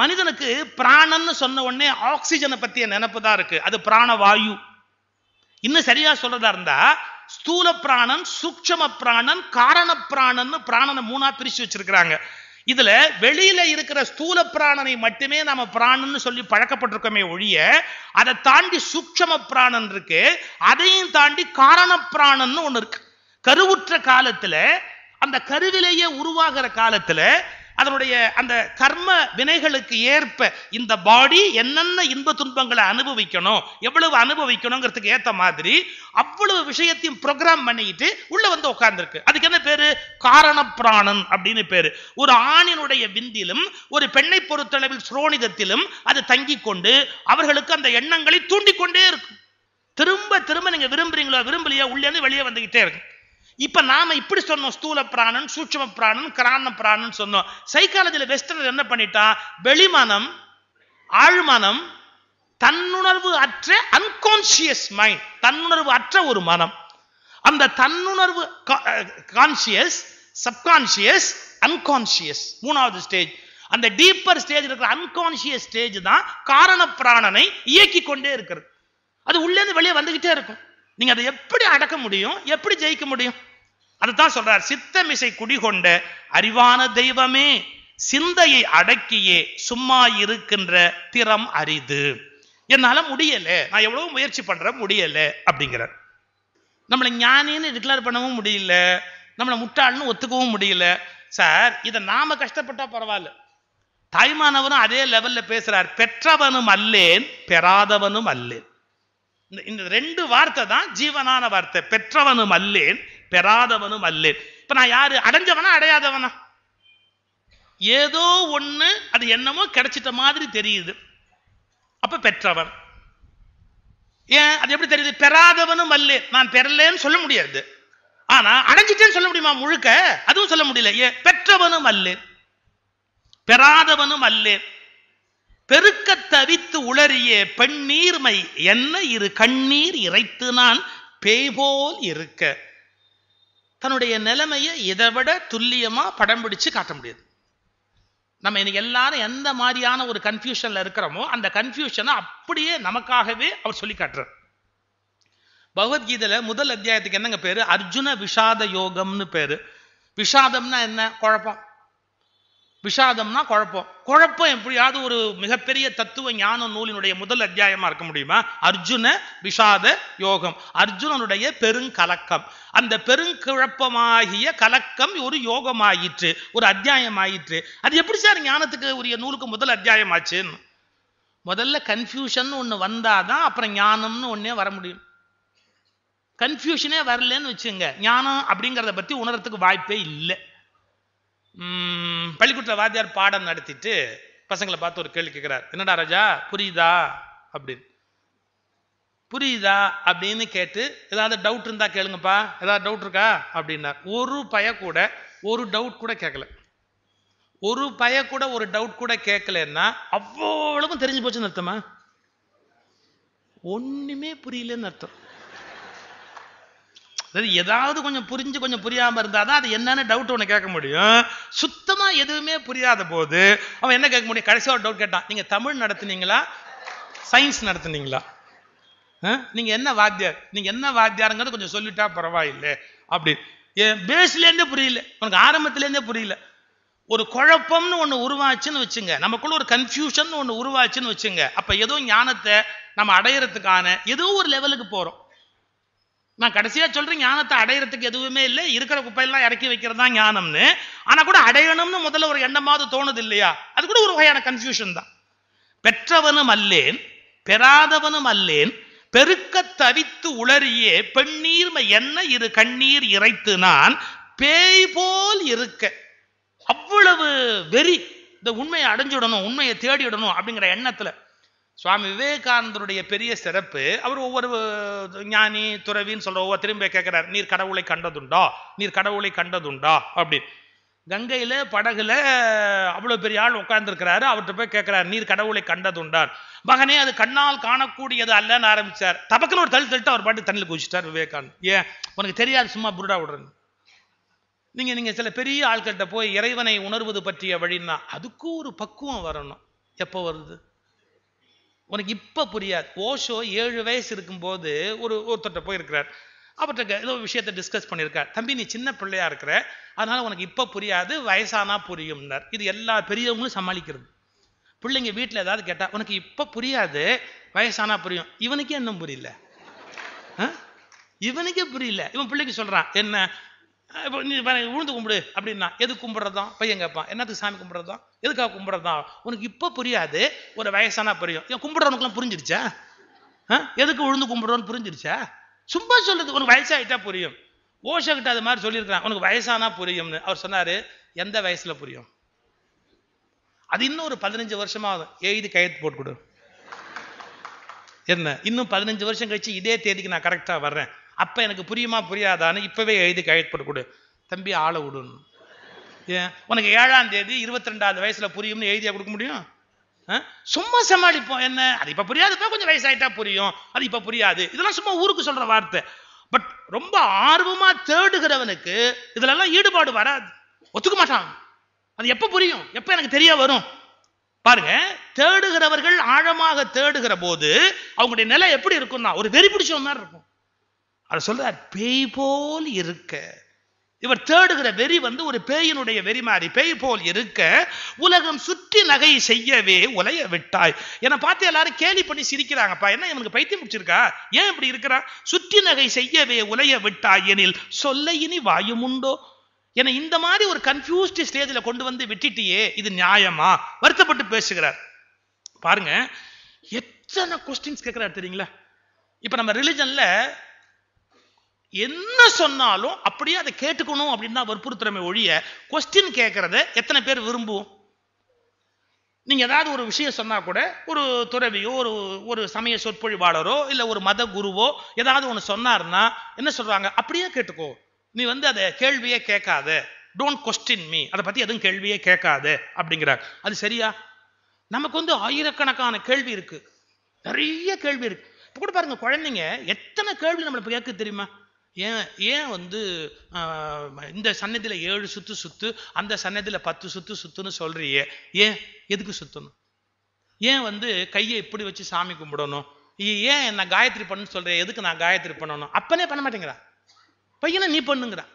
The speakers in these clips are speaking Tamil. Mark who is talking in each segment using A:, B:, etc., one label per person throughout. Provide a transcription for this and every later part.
A: மனிதனுக்கு பிராணம்னு சொன்ன உடனே ஆக்சிஜனை பற்றிய நினப்பு தான் இருக்கு அது பிராண வாயு இன்னும் சரியா சொல்றதா இருந்தா ஸ்தூல பிராணன் சூக்ஷம பிராணன் காரண பிராணன்னு பிராணனை மூணா பிரிச்சு வச்சிருக்கிறாங்க இதுல வெளியில இருக்கிற ஸ்தூல பிராணனை மட்டுமே நாம பிராணன்னு சொல்லி பழக்கப்பட்டிருக்கோமே ஒழிய அதை தாண்டி சூக்ஷம பிராணன் இருக்கு அதையும் தாண்டி காரண பிராணன்னு ஒண்ணு இருக்கு கருவுற்ற காலத்துல அந்த கருவிலேயே உருவாகிற காலத்துல அதனுடைய அந்த கர்ம வினைகளுக்கு ஏற்ப இந்த பாடி என்னென்ன இன்ப துன்பங்களை அனுபவிக்கணும் எவ்வளவு அனுபவிக்கணுங்கிறதுக்கு ஏற்ற மாதிரி அவ்வளவு விஷயத்தையும் ப்ரோக்ராம் பண்ணிக்கிட்டு உள்ள வந்து உட்கார்ந்துருக்கு அதுக்கு என்ன பேரு காரண பிராணன் அப்படின்னு பேரு ஒரு ஆணினுடைய விந்திலும் ஒரு பெண்ணை பொறுத்தளவில் சுரோணிதத்திலும் அது தங்கி கொண்டு அவர்களுக்கு அந்த எண்ணங்களை தூண்டிக்கொண்டே இருக்கும் திரும்ப திரும்ப நீங்க விரும்புறீங்களோ விரும்பலையோ உள்ளேருந்து வெளியே வந்துகிட்டே இருக்கும் இப்ப நாம இப்படி சொன்னோம் ஸ்தூல பிராணன் சூட்சம பிராணன் கிராண பிராணன் சொன்னோம் சைக்காலஜில வெஸ்டர்ன் என்ன பண்ணிட்டா வெளிமனம் ஆழ்மனம் தன்னுணர்வு அற்ற அன்கான்சியஸ் மைண்ட் தன்னுணர்வு அற்ற ஒரு மனம் அந்த தன்னுணர்வு கான்சியஸ் சப்கான்சியஸ் அன்கான்சியஸ் மூணாவது ஸ்டேஜ் அந்த டீப்பர் ஸ்டேஜ் இருக்கிற அன்கான்சியஸ் ஸ்டேஜ் தான் காரண பிராணனை இயக்கி கொண்டே இருக்கிறது அது உள்ளேருந்து வெளியே வந்துகிட்டே இருக்கும் நீங்க அதை எப்படி அடக்க முடியும் எப்படி ஜெயிக்க முடியும் அதுதான் சொல்றார் சித்தமிசை குடிகொண்ட அறிவான தெய்வமே சிந்தையை அடக்கியே சும்மா இருக்கின்ற திறம் அரிது என்னால முடியல நான் எவ்வளவு முயற்சி பண்றேன் முடியல அப்படிங்கிறார் நம்மளை ஞானின்னு டிக்ளேர் பண்ணவும் முடியல நம்மளை முட்டாள்னு ஒத்துக்கவும் முடியல சார் இதை நாம கஷ்டப்பட்டா பரவாயில்ல தாய்மானவனும் அதே லெவல்ல பேசுறார் பெற்றவனும் அல்லேன் பெறாதவனும் அல்லேன் இந்த ரெண்டு வார்த்தை தான் ஜீவனான வார்த்தை பெற்றவனும் அல்லேன் பெறாதவனும் அல்லேன் இப்ப நான் யாரு அடைஞ்சவனா அடையாதவனா ஏதோ ஒண்ணு அது என்னமோ கிடைச்சிட்ட மாதிரி தெரியுது அப்ப பெற்றவன் ஏன் அது எப்படி தெரியுது பெறாதவனும் அல்ல நான் பெறலன்னு சொல்ல முடியாது ஆனா அடைஞ்சிட்டேன்னு சொல்ல முடியுமா முழுக்க அதுவும் சொல்ல முடியல ஏன் பெற்றவனும் அல்ல பெறாதவனும் அல்ல பெருக்க தவித்து உளறிய பெண்ணீர்மை என்ன இரு கண்ணீர் இறைத்து நான் பேய்போல் போல் இருக்க தன்னுடைய நிலைமையை இதை விட துல்லியமாக படம் பிடிச்சு காட்ட முடியாது நம்ம இன்னைக்கு எல்லாரும் எந்த மாதிரியான ஒரு கன்ஃபியூஷனில் இருக்கிறோமோ அந்த கன்ஃபியூஷனை அப்படியே நமக்காகவே அவர் சொல்லி காட்டுறார் பகவத்கீதையில் முதல் அத்தியாயத்துக்கு என்னங்க பேர் அர்ஜுன விஷாத யோகம்னு பேர் விஷாதம்னா என்ன குழப்பம் விஷாதம்னா குழப்பம் குழப்பம் எப்படியாவது ஒரு மிகப்பெரிய தத்துவ ஞான நூலினுடைய முதல் அத்தியாயமா இருக்க முடியுமா அர்ஜுன விஷாத யோகம் அர்ஜுனனுடைய பெருங்கலக்கம் அந்த பெருங்குழப்பமாகிய கலக்கம் ஒரு யோகம் ஆயிற்று ஒரு அத்தியாயம் ஆயிற்று அது எப்படி சார் ஞானத்துக்கு உரிய நூலுக்கு முதல் அத்தியாயம் ஆச்சுன்னு முதல்ல கன்ஃபியூஷன் ஒன்று வந்தாதான் அப்புறம் ஞானம்னு ஒன்னே வர முடியும் கன்ஃபியூஷனே வரலன்னு வச்சுங்க ஞானம் அப்படிங்கிறத பத்தி உணரத்துக்கு வாய்ப்பே இல்லை பள்ளிக்கூடத்தில் வாத்தியார் பாடம் நடத்திட்டு பசங்களை பார்த்து ஒரு கேள்வி கேட்குறார் என்னடா ராஜா புரியுதா அப்படின்னு புரியுதா அப்படின்னு கேட்டு ஏதாவது டவுட் இருந்தா கேளுங்கப்பா ஏதாவது டவுட் இருக்கா அப்படின்னா ஒரு பய கூட ஒரு டவுட் கூட கேட்கல ஒரு பய கூட ஒரு டவுட் கூட கேட்கலன்னா அவ்வளவும் தெரிஞ்சு போச்சுன்னு அர்த்தமா ஒண்ணுமே புரியலன்னு அர்த்தம் அதாவது ஏதாவது கொஞ்சம் புரிஞ்சு கொஞ்சம் புரியாமல் இருந்தா தான் அது என்னன்னு டவுட் ஒன்று கேட்க முடியும் சுத்தமாக எதுவுமே புரியாத போது அவன் என்ன கேட்க முடியும் கடைசியாக ஒரு டவுட் கேட்டான் நீங்க தமிழ் நடத்துனீங்களா சயின்ஸ் நடத்துனீங்களா நீங்க என்ன வாத்தியார் நீங்கள் என்ன வாத்தியாருங்கிறது கொஞ்சம் சொல்லிட்டா பரவாயில்லை அப்படி என் பேஸ்லேருந்தே புரியல உனக்கு ஆரம்பத்துலேருந்தே புரியல ஒரு குழப்பம்னு ஒன்று உருவாச்சுன்னு வச்சுங்க நமக்குள்ள ஒரு கன்ஃபியூஷன் ஒன்று உருவாச்சுன்னு வச்சுங்க அப்போ ஏதோ ஞானத்தை நம்ம அடையிறதுக்கான ஏதோ ஒரு லெவலுக்கு போகிறோம் நான் கடைசியா சொல்றேன் ஞானத்தை அடையறதுக்கு எதுவுமே இல்லை இருக்கிற குப்பையெல்லாம் இறக்கி வைக்கிறது தான் ஞானம்னு ஆனா கூட அடையணும்னு முதல்ல ஒரு எண்ணமாவது தோணுது இல்லையா அது கூட ஒரு வகையான கன்ஃபியூஷன் தான் பெற்றவனும் அல்லேன் பெறாதவனும் அல்லேன் பெருக்க தவித்து உளறியே பெண்ணீர் என்ன இரு கண்ணீர் இறைத்து நான் பேய் போல் இருக்க அவ்வளவு வெறி இந்த உண்மையை அடைஞ்சிடணும் உண்மையை தேடிடணும் அப்படிங்கிற எண்ணத்துல சுவாமி விவேகானந்தருடைய பெரிய சிறப்பு அவர் ஒவ்வொரு ஞானி துறவின்னு சொல்ற ஒவ்வொரு திரும்ப கேட்கிறார் நீர் கடவுளை கண்டதுண்டா நீர் கடவுளை கண்டதுண்டா அப்படின்னு கங்கையில படகுல அவ்வளவு பெரிய ஆள் உட்கார்ந்துருக்கிறாரு அவர்கிட்ட போய் கேட்கிறார் நீர் கடவுளை கண்டதுண்டார் மகனே அது கண்ணால் காணக்கூடியது அல்லன்னு ஆரம்பிச்சார் தபக்கில் ஒரு தள்ளி தள்ளிட்டு அவர் பாட்டு தண்ணியில் குச்சிட்டார் விவேகானந்த் ஏன் உனக்கு தெரியாது சும்மா புருடா விடுறேன்னு நீங்க நீங்க சில பெரிய ஆட்கள்கிட்ட போய் இறைவனை உணர்வது பற்றிய வழின்னா அதுக்கும் ஒரு பக்குவம் வரணும் எப்போ வருது உனக்கு இப்போ புரியாது ஓஷோ ஏழு வயசு இருக்கும்போது ஒரு ஒருத்தர்கிட்ட போயிருக்கிறார் அவர்கிட்ட ஏதோ விஷயத்தை டிஸ்கஸ் பண்ணியிருக்கார் தம்பி நீ சின்ன பிள்ளையா இருக்கிற அதனால உனக்கு இப்போ புரியாது வயசானா புரியும்னார் இது எல்லா பெரியவங்களும் சமாளிக்கிறது பிள்ளைங்க வீட்டில் ஏதாவது கேட்டால் உனக்கு இப்போ புரியாது வயசானா புரியும் இவனுக்கே இன்னும் புரியல இவனுக்கே புரியல இவன் பிள்ளைக்கு சொல்கிறான் என்ன இப்போ நீ கும்பிடு அப்படின்னா எது கும்பிட்றதான் பையன் கேட்பான் என்னத்துக்கு சாமி கும்பிட்றதான் எதுக்காக கும்பிட்றதான் உனக்கு இப்போ புரியாது ஒரு வயசானா புரியும் ஏன் கும்பிட்றவனுக்குலாம் புரிஞ்சிருச்சா எதுக்கு உழுந்து கும்பிட்றோன்னு புரிஞ்சிருச்சா சும்மா சொல்றது உனக்கு வயசாகிட்டா புரியும் ஓஷக்கிட்ட அது மாதிரி சொல்லியிருக்கிறான் உனக்கு வயசானா புரியும்னு அவர் சொன்னார் எந்த வயசில் புரியும் அது இன்னும் ஒரு பதினஞ்சு வருஷமா ஆகும் எழுதி கையெழுத்து போட்டு கொடு என்ன இன்னும் பதினஞ்சு வருஷம் கழிச்சு இதே தேதிக்கு நான் கரெக்டாக வர்றேன் அப்போ எனக்கு புரியுமா புரியாதான்னு இப்போவே எழுதி கையப்பட்டு கொடு தம்பி ஆளை விடணும் ஏன் உனக்கு ஏழாம் தேதி இருபத்தி ரெண்டாவது வயசில் புரியும்னு எழுதியா கொடுக்க முடியும் சும்மா சமாளிப்போம் என்ன அது இப்போ புரியாதுப்பா கொஞ்சம் வயசாயிட்டா புரியும் அது இப்போ புரியாது இதெல்லாம் சும்மா ஊருக்கு சொல்கிற வார்த்தை பட் ரொம்ப ஆர்வமாக தேடுகிறவனுக்கு இதிலெல்லாம் ஈடுபாடு வராது ஒத்துக்க மாட்டான் அது எப்போ புரியும் எப்போ எனக்கு தெரிய வரும் பாருங்க தேடுகிறவர்கள் ஆழமாக தேடுகிற போது அவங்களுடைய நிலை எப்படி இருக்கும்னா ஒரு வெறி பிடிச்சவன் மாதிரி இருக்கும் அவர் சொல்றார் பேய் போல் இருக்க இவர் தேடுகிற வெறி வந்து ஒரு பேயினுடைய வெறி மாறி பேய் போல் இருக்க உலகம் சுற்றி நகை செய்யவே உலைய விட்டாய் என்னை பார்த்து எல்லாரும் கேலி பண்ணி சிரிக்கிறாங்கப்பா என்ன இவனுக்கு பைத்தியம் முடிச்சிருக்கா ஏன் இப்படி இருக்கிறான் சுற்றி நகை செய்யவே உலைய விட்டாய் எனில் சொல்ல இனி வாயுமுண்டோ என்னை இந்த மாதிரி ஒரு கன்ஃபியூஸ்டு ஸ்டேஜில் கொண்டு வந்து விட்டுட்டியே இது நியாயமா வருத்தப்பட்டு பேசுகிறார் பாருங்க எத்தனை கொஸ்டின்ஸ் கேட்கிறார் தெரியுங்களா இப்போ நம்ம ரிலிஜனில் என்ன சொன்னாலும் அப்படியே அதை கேட்டுக்கணும் அப்படின்னு தான் வற்புறுத்துறமே ஒழிய கொஸ்டின் கேட்கறத எத்தனை பேர் விரும்புவோம் நீங்க ஏதாவது ஒரு விஷயம் சொன்னா கூட ஒரு துறவியோ ஒரு ஒரு சமய சொற்பொழிவாளரோ இல்ல ஒரு மத குருவோ ஏதாவது ஒன்று சொன்னார்னா என்ன சொல்றாங்க அப்படியே கேட்டுக்கோ நீ வந்து அதை கேள்வியே கேட்காத டோன்ட் கொஸ்டின் மீ அதை பத்தி எதுவும் கேள்வியே கேட்காத அப்படிங்கிறாங்க அது சரியா நமக்கு வந்து ஆயிரக்கணக்கான கேள்வி இருக்கு நிறைய கேள்வி இருக்கு இப்ப கூட பாருங்க குழந்தைங்க எத்தனை கேள்வி நம்மளுக்கு கேட்க தெரியுமா ஏன் ஏன் வந்து இந்த சன்னதியில் ஏழு சுத்து சுத்து அந்த சன்னதியில் பத்து சுத்து சுத்துன்னு சொல்றியே ஏன் எதுக்கு சுத்தணும் ஏன் வந்து கையை இப்படி வச்சு சாமி கும்பிடணும் ஏன் நான் காயத்ரி பண்ணு சொல்றேன் எதுக்கு நான் காயத்ரி பண்ணணும் அப்பனே பண்ண மாட்டேங்கிறா பையனை நீ பண்ணுங்கிறா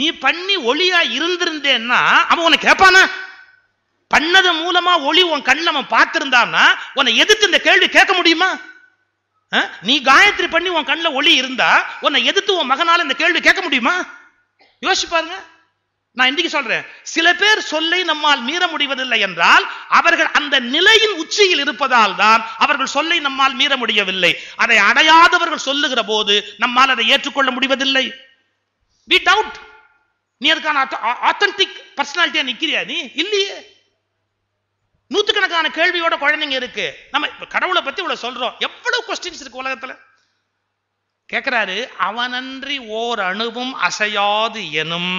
A: நீ பண்ணி ஒளியா இருந்திருந்தேன்னா அவன் உன்னை கேட்பானா பண்ணது மூலமா ஒளி உன் கண்ணை அவன் பார்த்திருந்தான்னா உன்னை எதிர்த்து இந்த கேள்வி கேட்க முடியுமா நீ காயத்ரி பண்ணி உன் கண்ணில் ஒளி இருந்தா உன்னை எதிர்த்து உன் மகனால இந்த கேள்வி கேட்க முடியுமா யோசிச்சு பாருங்க நான் இன்றைக்கு சொல்றேன் சில பேர் சொல்லை நம்மால் மீற முடிவதில்லை என்றால் அவர்கள் அந்த நிலையின் உச்சியில் இருப்பதால் தான் அவர்கள் சொல்லை நம்மால் மீற முடியவில்லை அதை அடையாதவர்கள் சொல்லுகிற போது நம்மால் அதை ஏற்றுக்கொள்ள முடிவதில்லை பீட் டவுட் நீ அதுக்கான ஆத்தன்டிக் பர்சனாலிட்டியா நிக்கிறியா நீ இல்லையே நூற்றுக்கணக்கான கேள்வியோட குழந்தைங்க இருக்கு நம்ம கடவுளை பத்தி இவ்வளவு சொல்றோம் எவ்வளவு கொஸ்டின்ஸ் இருக்கு உலகத்துல கேட்கிறாரு அவனன்றி ஓர் அணுவும் அசையாது எனும்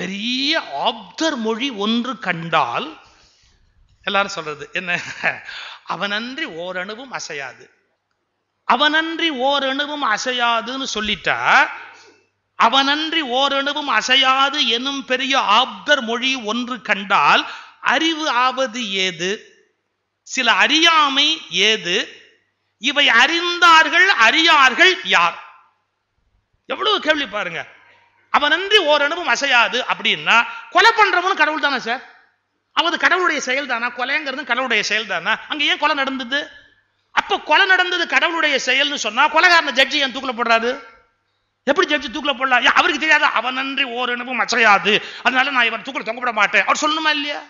A: பெரிய ஆப்தர் மொழி ஒன்று கண்டால் எல்லாரும் சொல்றது என்ன அவனன்றி ஓரணுவும் அசையாது அவனன்றி ஓரணுவும் அசையாதுன்னு சொல்லிட்டா அவனன்றி ஓரணுவும் அசையாது எனும் பெரிய ஆப்தர் மொழி ஒன்று கண்டால் அறிவு ஆவது ஏது சில அறியாமை ஏது இவை அறிந்தார்கள் அறியார்கள் யார் எவ்வளவு கேள்வி பாருங்க அவன் நன்றி ஓரணுவும் அசையாது அப்படின்னா கொலை பண்றவனும் கடவுள் தானே சார் அவது கடவுளுடைய செயல் தானா கொலைங்கிறது கடவுளுடைய செயல் தானா அங்க ஏன் கொலை நடந்தது அப்ப கொலை நடந்தது கடவுளுடைய செயல்னு சொன்னா கொலைகாரன ஜட்ஜி என் தூக்கில போடுறாரு எப்படி ஜட்ஜி தூக்கில போடலாம் அவருக்கு தெரியாது அவன் நன்றி ஓரணுவும் அசையாது அதனால நான் இவர் தூக்கில தொங்கப்பட மாட்டேன் அவர் சொல்லணுமா இல்லையா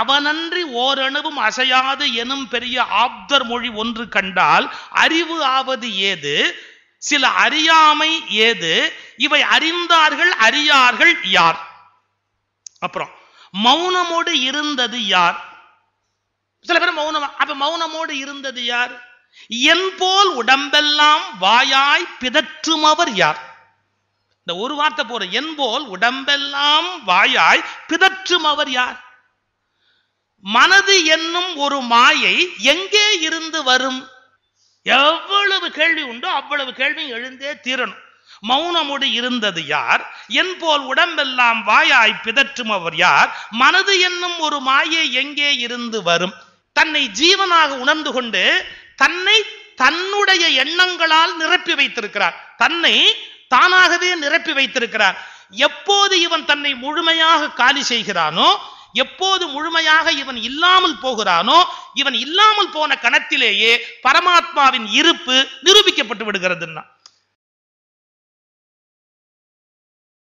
A: அவனன்றி ஓரணுவும் அசையாது எனும் பெரிய ஆப்தர் மொழி ஒன்று கண்டால் அறிவு ஆவது ஏது சில அறியாமை ஏது இவை அறிந்தார்கள் அறியார்கள் யார் அப்புறம் மௌனமோடு இருந்தது யார் சில பேர் மௌனம் அப்ப மௌனமோடு இருந்தது யார் என் போல் உடம்பெல்லாம் வாயாய் பிதற்றுமவர் யார் இந்த ஒரு வார்த்தை போற என் போல் உடம்பெல்லாம் வாயாய் பிதற்றும் அவர் யார் மனது என்னும் ஒரு மாயை எங்கே இருந்து வரும் எவ்வளவு கேள்வி உண்டோ அவ்வளவு கேள்வி எழுந்தே தீரணும் மௌனமுடி இருந்தது யார் என் போல் உடம்பெல்லாம் வாயாய் பிதற்றும் அவர் யார் மனது என்னும் ஒரு மாயை எங்கே இருந்து வரும் தன்னை ஜீவனாக உணர்ந்து கொண்டு தன்னை தன்னுடைய எண்ணங்களால் நிரப்பி வைத்திருக்கிறார் தன்னை தானாகவே நிரப்பி வைத்திருக்கிறார் எப்போது இவன் தன்னை முழுமையாக காலி செய்கிறானோ எப்போது முழுமையாக இவன் இல்லாமல் போகிறானோ இவன் இல்லாமல் போன கணத்திலேயே பரமாத்மாவின் இருப்பு நிரூபிக்கப்பட்டு விடுகிறதுன்னா